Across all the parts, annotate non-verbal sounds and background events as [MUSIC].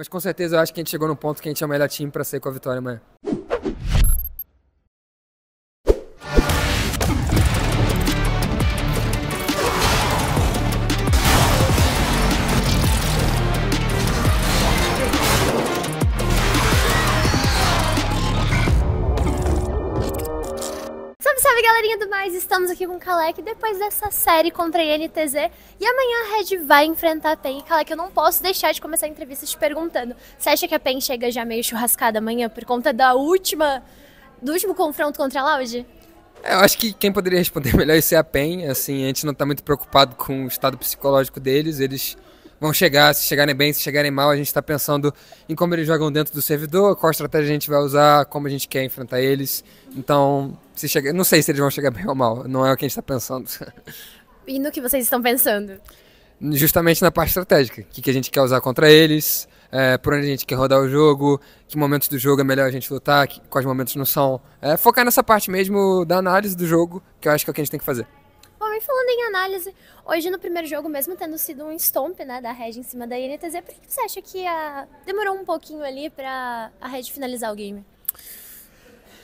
Mas com certeza eu acho que a gente chegou no ponto que a gente é o melhor time para sair com a vitória amanhã. Salve galerinha do mais, estamos aqui com o Kalec. Depois dessa série contra a INTZ, e amanhã a Red vai enfrentar a PEN. E Kalec, eu não posso deixar de começar a entrevista te perguntando: você acha que a PEN chega já meio churrascada amanhã por conta da última, do último confronto contra a Loud? É, eu acho que quem poderia responder [LAUGHS] melhor isso é a PEN. Assim, a gente não está muito preocupado com o estado psicológico deles, eles vão chegar, se chegarem bem, se chegarem mal, a gente está pensando em como eles jogam dentro do servidor, qual estratégia a gente vai usar, como a gente quer enfrentar eles. Então, se chega, não sei se eles vão chegar bem ou mal, não é o que a gente está pensando. E no que vocês estão pensando? Justamente na parte estratégica, o que, que a gente quer usar contra eles, é, por onde a gente quer rodar o jogo, que momentos do jogo é melhor a gente lutar, que, quais momentos não são. É, focar nessa parte mesmo da análise do jogo, que eu acho que é o que a gente tem que fazer. E falando em análise, hoje no primeiro jogo, mesmo tendo sido um stomp né, da Red em cima da INTZ, por que você acha que a... demorou um pouquinho ali para a Red finalizar o game?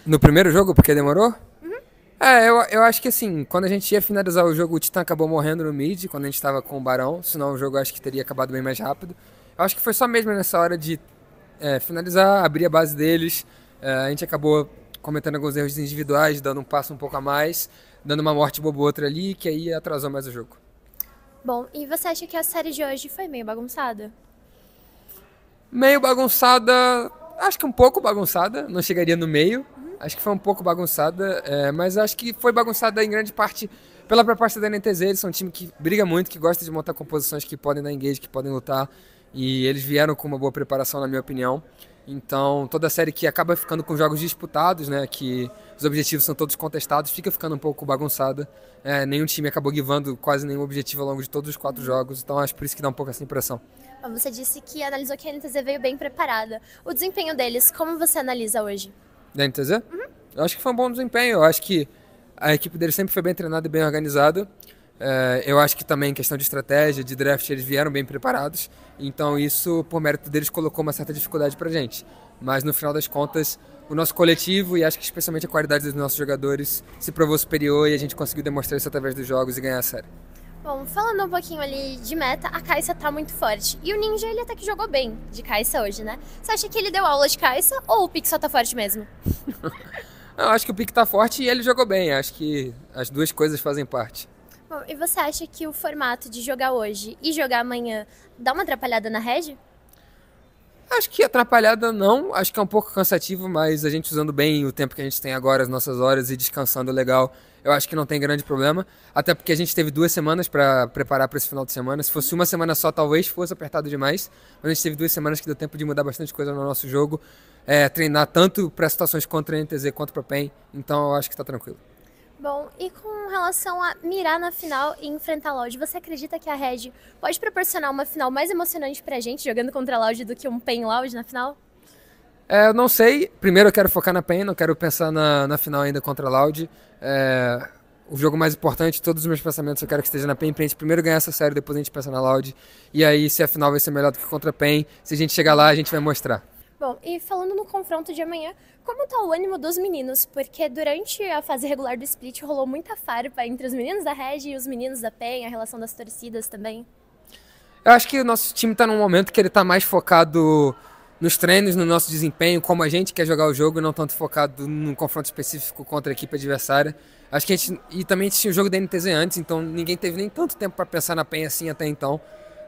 No primeiro jogo, porque demorou? Uhum. É, eu, eu acho que assim, quando a gente ia finalizar o jogo, o Titã acabou morrendo no mid, quando a gente tava com o Barão, senão o jogo acho que teria acabado bem mais rápido. Eu acho que foi só mesmo nessa hora de é, finalizar, abrir a base deles, é, a gente acabou cometendo alguns erros individuais, dando um passo um pouco a mais, dando uma morte bobo outra ali, que aí atrasou mais o jogo. Bom, e você acha que a série de hoje foi meio bagunçada? Meio bagunçada, acho que um pouco bagunçada, não chegaria no meio. Uhum. Acho que foi um pouco bagunçada, é, mas acho que foi bagunçada em grande parte pela proposta da NTZ. Eles são um time que briga muito, que gosta de montar composições que podem dar engage, que podem lutar. E eles vieram com uma boa preparação, na minha opinião. Então, toda a série que acaba ficando com jogos disputados, né, que os objetivos são todos contestados, fica ficando um pouco bagunçada. É, nenhum time acabou guivando quase nenhum objetivo ao longo de todos os quatro jogos, então acho por isso que dá um pouco essa impressão. Ah, você disse que analisou que a NTZ veio bem preparada. O desempenho deles, como você analisa hoje? Da NTZ? Uhum. Eu acho que foi um bom desempenho. Eu acho que a equipe deles sempre foi bem treinada e bem organizada. É, eu acho que também, em questão de estratégia, de draft, eles vieram bem preparados. Então, isso, por mérito deles, colocou uma certa dificuldade pra gente. Mas, no final das contas, o nosso coletivo e acho que especialmente a qualidade dos nossos jogadores se provou superior e a gente conseguiu demonstrar isso através dos jogos e ganhar a série. Bom, falando um pouquinho ali de meta, a Caixa tá muito forte. E o Ninja, ele até que jogou bem de Caixa hoje, né? Você acha que ele deu aula de Caixa ou o Pique só tá forte mesmo? [LAUGHS] Eu acho que o Pique tá forte e ele jogou bem. Acho que as duas coisas fazem parte. Bom, e você acha que o formato de jogar hoje e jogar amanhã dá uma atrapalhada na rede? Acho que atrapalhada não, acho que é um pouco cansativo, mas a gente usando bem o tempo que a gente tem agora, as nossas horas e descansando legal, eu acho que não tem grande problema. Até porque a gente teve duas semanas para preparar para esse final de semana. Se fosse uma semana só, talvez fosse apertado demais, mas a gente teve duas semanas que deu tempo de mudar bastante coisa no nosso jogo, é, treinar tanto para situações contra a NTZ quanto para PEN, então eu acho que está tranquilo. Bom, e com relação a mirar na final e enfrentar a Loud, você acredita que a Red pode proporcionar uma final mais emocionante pra gente jogando contra a Loud do que um Pen Loud na final? É, eu não sei. Primeiro eu quero focar na Pen, não quero pensar na, na final ainda contra a Loud. É, o jogo mais importante, todos os meus pensamentos eu quero que esteja na PEN, pra gente primeiro ganhar essa série, depois a gente pensa na Loud. E aí, se a final vai ser melhor do que contra a PEN, se a gente chegar lá, a gente vai mostrar. Bom, e falando no confronto de amanhã, como tá o ânimo dos meninos? Porque durante a fase regular do split rolou muita farpa entre os meninos da Red e os meninos da PEN, a relação das torcidas também. Eu acho que o nosso time está num momento que ele está mais focado nos treinos, no nosso desempenho, como a gente quer jogar o jogo, não tanto focado num confronto específico contra a equipe adversária. Acho que a gente. E também a gente tinha o jogo da NTZ antes, então ninguém teve nem tanto tempo para pensar na PEN assim até então.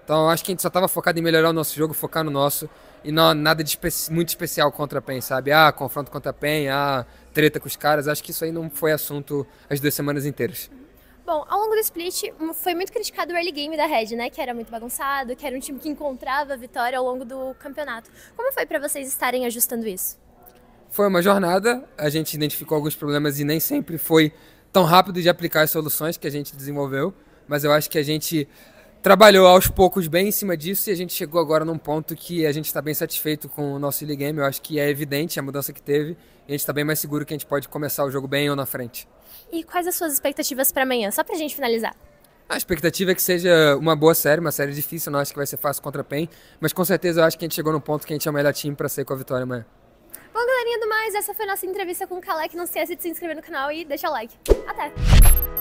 Então acho que a gente só estava focado em melhorar o nosso jogo, focar no nosso e não, nada de espe muito especial contra a PEN, sabe? Ah, confronto contra a PEN, ah, treta com os caras. Acho que isso aí não foi assunto as duas semanas inteiras. Bom, ao longo do split hum, foi muito criticado o early game da Red, né? Que era muito bagunçado, que era um time que encontrava a vitória ao longo do campeonato. Como foi para vocês estarem ajustando isso? Foi uma jornada, a gente identificou alguns problemas e nem sempre foi tão rápido de aplicar as soluções que a gente desenvolveu, mas eu acho que a gente trabalhou aos poucos bem em cima disso e a gente chegou agora num ponto que a gente está bem satisfeito com o nosso League game. Eu acho que é evidente a mudança que teve e a gente está bem mais seguro que a gente pode começar o jogo bem ou na frente. E quais as suas expectativas para amanhã? Só para a gente finalizar. A expectativa é que seja uma boa série, uma série difícil, não acho que vai ser fácil contra a PEN, mas com certeza eu acho que a gente chegou num ponto que a gente é o melhor time para sair com a vitória amanhã. Bom, galerinha do mais, essa foi a nossa entrevista com o Kalec. Não se esqueça de se inscrever no canal e deixar o like. Até!